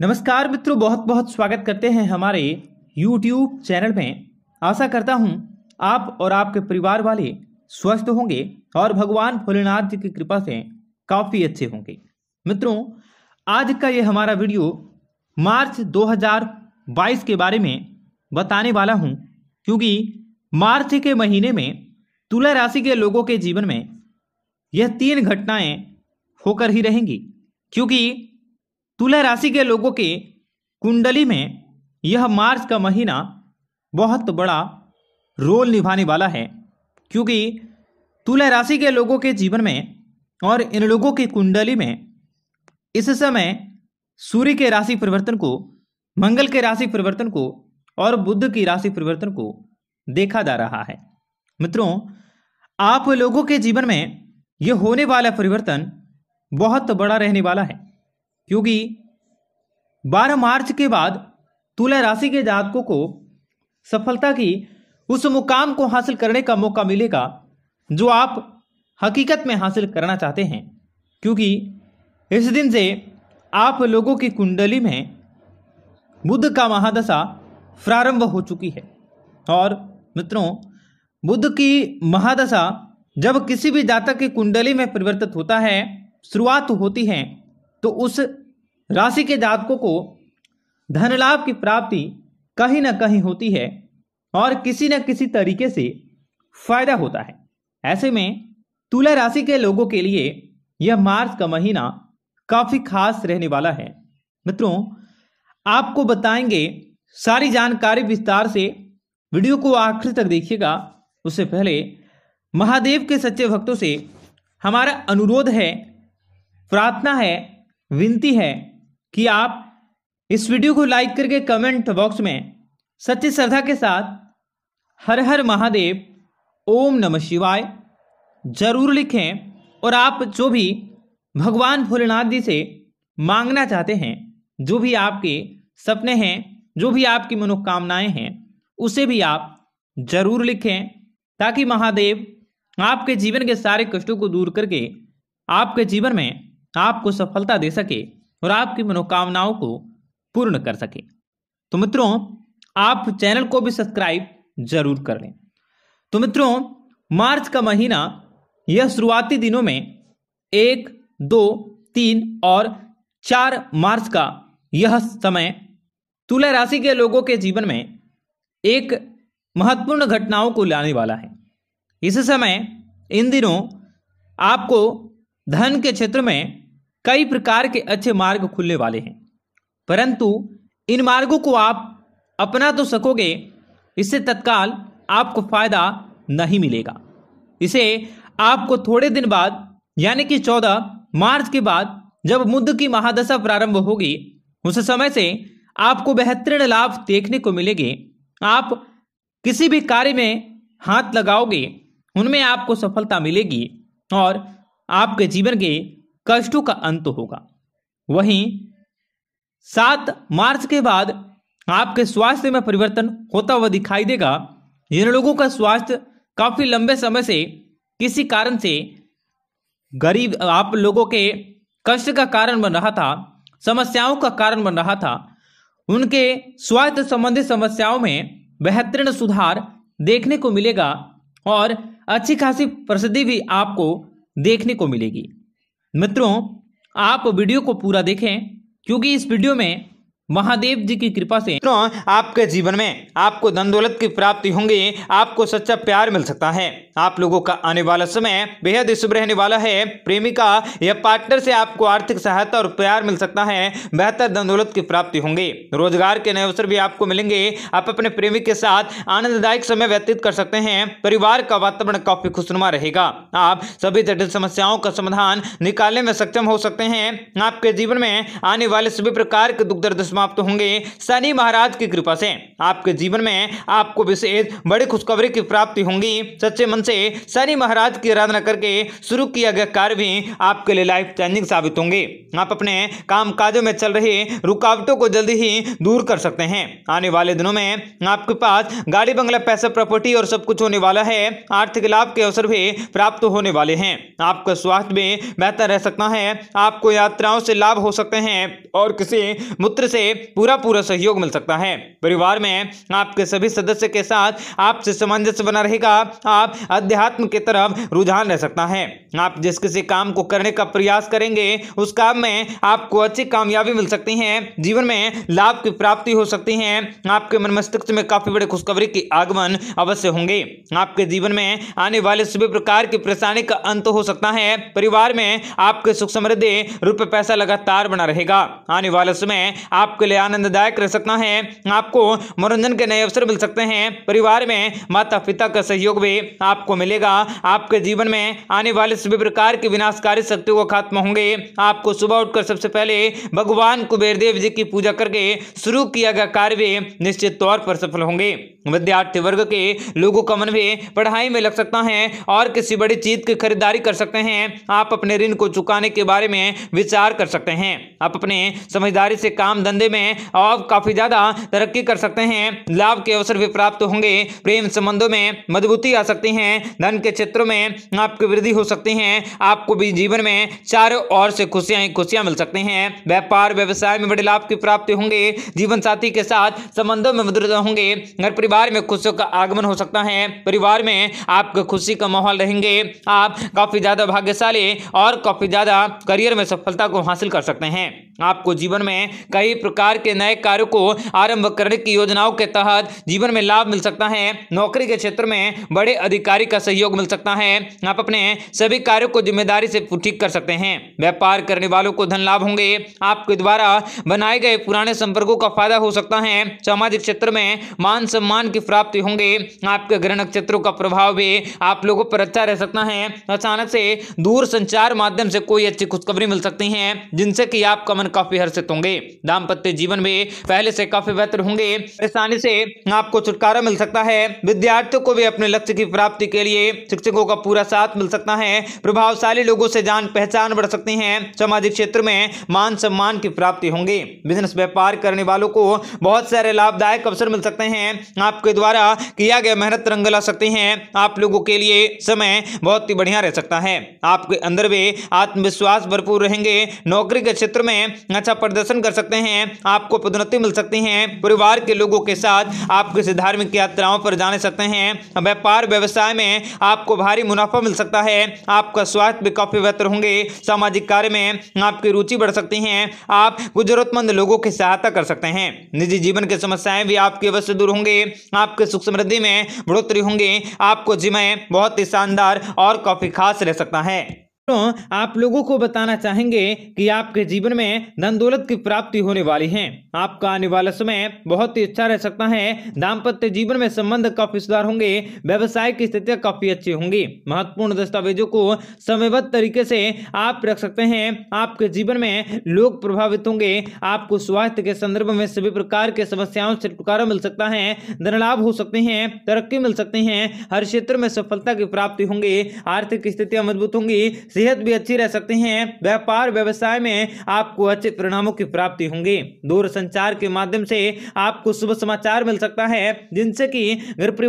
नमस्कार मित्रों बहुत बहुत स्वागत करते हैं हमारे YouTube चैनल में आशा करता हूं आप और आपके परिवार वाले स्वस्थ होंगे और भगवान भोलेनाथ जी की कृपा से काफ़ी अच्छे होंगे मित्रों आज का ये हमारा वीडियो मार्च 2022 के बारे में बताने वाला हूं क्योंकि मार्च के महीने में तुला राशि के लोगों के जीवन में यह तीन घटनाएं होकर ही रहेंगी क्योंकि तुला राशि के लोगों के कुंडली में यह मार्च का महीना बहुत बड़ा रोल निभाने वाला है क्योंकि तुला राशि के लोगों के जीवन में और इन लोगों की कुंडली में इस समय सूर्य के राशि परिवर्तन को मंगल के राशि परिवर्तन को और बुद्ध की राशि परिवर्तन को देखा जा रहा है मित्रों आप लोगों के जीवन में यह होने वाला परिवर्तन बहुत बड़ा रहने वाला है क्योंकि 12 मार्च के बाद तुला राशि के जातकों को सफलता की उस मुकाम को हासिल करने का मौका मिलेगा जो आप हकीकत में हासिल करना चाहते हैं क्योंकि इस दिन से आप लोगों की कुंडली में बुद्ध का महादशा प्रारंभ हो चुकी है और मित्रों बुद्ध की महादशा जब किसी भी जातक की कुंडली में परिवर्तित होता है शुरुआत होती है तो उस राशि के जातकों को धन लाभ की प्राप्ति कहीं ना कहीं होती है और किसी न किसी तरीके से फायदा होता है ऐसे में तुला राशि के लोगों के लिए यह मार्च का महीना काफी खास रहने वाला है मित्रों आपको बताएंगे सारी जानकारी विस्तार से वीडियो को आखिर तक देखिएगा उससे पहले महादेव के सच्चे भक्तों से हमारा अनुरोध है प्रार्थना है विनती है कि आप इस वीडियो को लाइक करके कमेंट बॉक्स में सच्ची श्रद्धा के साथ हर हर महादेव ओम नमः शिवाय जरूर लिखें और आप जो भी भगवान भोलेनाथ जी से मांगना चाहते हैं जो भी आपके सपने हैं जो भी आपकी मनोकामनाएं हैं उसे भी आप जरूर लिखें ताकि महादेव आपके जीवन के सारे कष्टों को दूर करके आपके जीवन में आपको सफलता दे सके और आपकी मनोकामनाओं को पूर्ण कर सके तो मित्रों आप चैनल को भी सब्सक्राइब जरूर कर लें तो मित्रों मार्च का महीना यह शुरुआती दिनों में एक दो तीन और चार मार्च का यह समय तुला राशि के लोगों के जीवन में एक महत्वपूर्ण घटनाओं को लाने वाला है इस समय इन दिनों आपको धन के क्षेत्र में कई प्रकार के अच्छे मार्ग खुलने वाले हैं परंतु इन मार्गों को आप अपना तो सकोगे इससे तत्काल आपको फायदा नहीं मिलेगा इसे आपको थोड़े दिन बाद यानी कि चौदह मार्च के बाद जब मुद्द की महादशा प्रारंभ होगी उस समय से आपको बेहतरीन लाभ देखने को मिलेंगे आप किसी भी कार्य में हाथ लगाओगे उनमें आपको सफलता मिलेगी और आपके जीवन के कष्टों का अंत होगा वहीं सात मार्च के बाद आपके स्वास्थ्य में परिवर्तन होता हुआ दिखाई देगा जिन लोगों का स्वास्थ्य काफ़ी लंबे समय से किसी कारण से गरीब आप लोगों के कष्ट का कारण बन रहा था समस्याओं का कारण बन रहा था उनके स्वास्थ्य संबंधी समस्याओं में बेहतरीन सुधार देखने को मिलेगा और अच्छी खासी प्रसिद्धि भी आपको देखने को मिलेगी मित्रों आप वीडियो को पूरा देखें क्योंकि इस वीडियो में महादेव जी की कृपा से तो आपके जीवन में आपको धन दौलत की प्राप्ति होंगी आपको सच्चा प्यार मिल सकता है आप लोगों का आने वाला समय बेहद शुभ रहने वाला है प्रेमिका या पार्टनर से आपको आर्थिक सहायता और प्यार मिल सकता है बेहतर धन दौलत की प्राप्ति होंगी रोजगार के नए अवसर भी आपको मिलेंगे आप अपने प्रेमी के साथ आनंददायक समय व्यतीत कर सकते हैं परिवार का वातावरण काफी खुशनुमा रहेगा आप सभी जटिल समस्याओं का समाधान निकालने में सक्षम हो सकते हैं आपके जीवन में आने वाले सभी प्रकार के दुख दर्द समाप्त होंगे शनि महाराज की कृपा से आपके जीवन में आपको विशेष बड़ी खुशखबरी की प्राप्ति होंगी सच्चे मन से शनि महाराज की आराधना करके शुरू किया गया कार्य भी आपके लिए लाइफ चेंजिंग साबित होंगे आप अपने काम काजों में चल रहे रुकावटों को जल्दी ही दूर कर सकते हैं आने वाले दिनों में आपके पास गाड़ी बंगला पैसा प्रॉपर्टी और सब कुछ होने वाला है आर्थिक लाभ के अवसर भी प्राप्त होने वाले हैं आपका स्वास्थ्य भी बेहतर रह सकता है आपको यात्राओं से लाभ हो सकते हैं और किसी मूत्र से पूरा पूरा सहयोग मिल सकता है परिवार में आपके सभी सदस्य के साथ आपसे सामंजस्य बना रहेगा आप अध्यात्म की तरफ रुझान रह सकता है आप जिस किसी काम को करने का प्रयास करेंगे उस काम में आपको अच्छी कामयाबी मिल सकती है जीवन में लाभ की प्राप्ति हो सकती है आपके मन मस्तिष्क में काफी बड़े खुशखबरी के आगमन अवश्य होंगे आपके जीवन में आने वाले सभी प्रकार की परेशानी का अंत हो सकता है परिवार में आपके सुख समृद्धि रुपये पैसा लगातार बना रहेगा आने वाले समय आप आपके लिए आनंददायक रह सकता है आपको मनोरंजन के नए अवसर मिल सकते हैं परिवार में माता पिता का सहयोग भी आपको मिलेगा आपके जीवन में आने वाले सभी प्रकार के विनाशकारी शक्तियों का खात्म होंगे आपको सुबह उठकर सबसे पहले भगवान कुबेर देव जी की पूजा करके शुरू किया गया कार्य निश्चित तौर पर सफल होंगे विद्यार्थी वर्ग के लोगों का मन भी पढ़ाई में लग सकता है और किसी बड़ी चीज की खरीदारी कर सकते हैं आप अपने ऋण को चुकाने के बारे में विचार कर सकते हैं आप अपने समझदारी से काम धंधे में और काफी ज्यादा तरक्की कर सकते हैं लाभ के अवसर भी प्राप्त होंगे प्रेम संबंधों में मजबूती आ सकती है धन के क्षेत्रों में आपकी वृद्धि हो सकती है आपको भी जीवन में चारों ओर से खुशियां ही खुशियां मिल सकती हैं व्यापार व्यवसाय में बड़े लाभ की प्राप्ति होंगे जीवन साथी के साथ संबंधों में मधुरता होंगे घर परिवार परिवार में खुशियों का आगमन हो सकता है परिवार में आपके खुशी का माहौल रहेंगे आप काफ़ी ज़्यादा भाग्यशाली और काफ़ी ज़्यादा करियर में सफलता को हासिल कर सकते हैं आपको जीवन में कई प्रकार के नए कार्यों को आरंभ करने की योजनाओं के तहत जीवन में लाभ मिल सकता है नौकरी के क्षेत्र में बड़े अधिकारी का सहयोग मिल सकता है आप अपने सभी कार्यों को जिम्मेदारी से ठीक कर सकते हैं व्यापार करने वालों को धन लाभ होंगे आपके द्वारा बनाए गए पुराने संपर्कों का फायदा हो सकता है सामाजिक क्षेत्र में मान सम्मान की प्राप्ति होंगे आपके ग्रह नक्षत्रों का प्रभाव भी आप लोगों पर अच्छा रह सकता है अचानक से दूर संचार माध्यम से कोई अच्छी खुशखबरी मिल सकती है जिनसे कि आपका मन परिवर्तन काफी हर्षित होंगे दाम्पत्य जीवन में पहले से काफी बेहतर होंगे परेशानी से आपको छुटकारा मिल सकता है विद्यार्थियों को भी अपने लक्ष्य की प्राप्ति के लिए शिक्षकों का पूरा साथ मिल सकता है प्रभावशाली लोगों से जान पहचान बढ़ सकती है सामाजिक क्षेत्र में मान सम्मान की प्राप्ति होंगे बिजनेस व्यापार करने वालों को बहुत सारे लाभदायक अवसर मिल सकते हैं आपके द्वारा किया गया मेहनत रंग ला सकते हैं आप लोगों के लिए समय बहुत ही बढ़िया रह सकता है आपके अंदर भी आत्मविश्वास भरपूर रहेंगे नौकरी के क्षेत्र में अच्छा प्रदर्शन कर सकते हैं आपको पदोन्नति मिल सकती है परिवार के लोगों के साथ आप किसी धार्मिक यात्राओं पर जाने सकते हैं व्यापार व्यवसाय में आपको भारी मुनाफा मिल सकता है आपका स्वास्थ्य भी काफी बेहतर होंगे सामाजिक कार्य में आपकी रुचि बढ़ सकती है आप जरूरतमंद लोगों की सहायता कर सकते हैं निजी जीवन की समस्याएं भी आपकी अवश्य दूर होंगे आपके सुख समृद्धि में बढ़ोतरी होंगे आपको जिमें बहुत ही शानदार और काफी खास रह सकता है तो आप लोगों को बताना चाहेंगे कि आपके जीवन में धन दौलत की प्राप्ति होने वाली है आपका आने वाला समय बहुत ही अच्छा रह सकता है दाम्पत्य जीवन में संबंध काफी सुधार होंगे व्यवसाय की स्थितियां काफी अच्छी होंगी महत्वपूर्ण दस्तावेजों को समयबद्ध तरीके से आप रख सकते हैं आपके जीवन में लोग प्रभावित होंगे आपको स्वास्थ्य के संदर्भ में सभी प्रकार के समस्याओं से छुटकारा मिल सकता है धन लाभ हो सकते हैं तरक्की मिल सकती है हर क्षेत्र में सफलता की प्राप्ति होंगी आर्थिक स्थितियां मजबूत होंगी सेहत भी अच्छी रह सकती है व्यापार व्यवसाय में आपको अच्छे परिणामों की प्राप्ति होंगी दूर संचार के माध्यम से आपको शुभ समाचार मिल सकता है जिनसे कि घर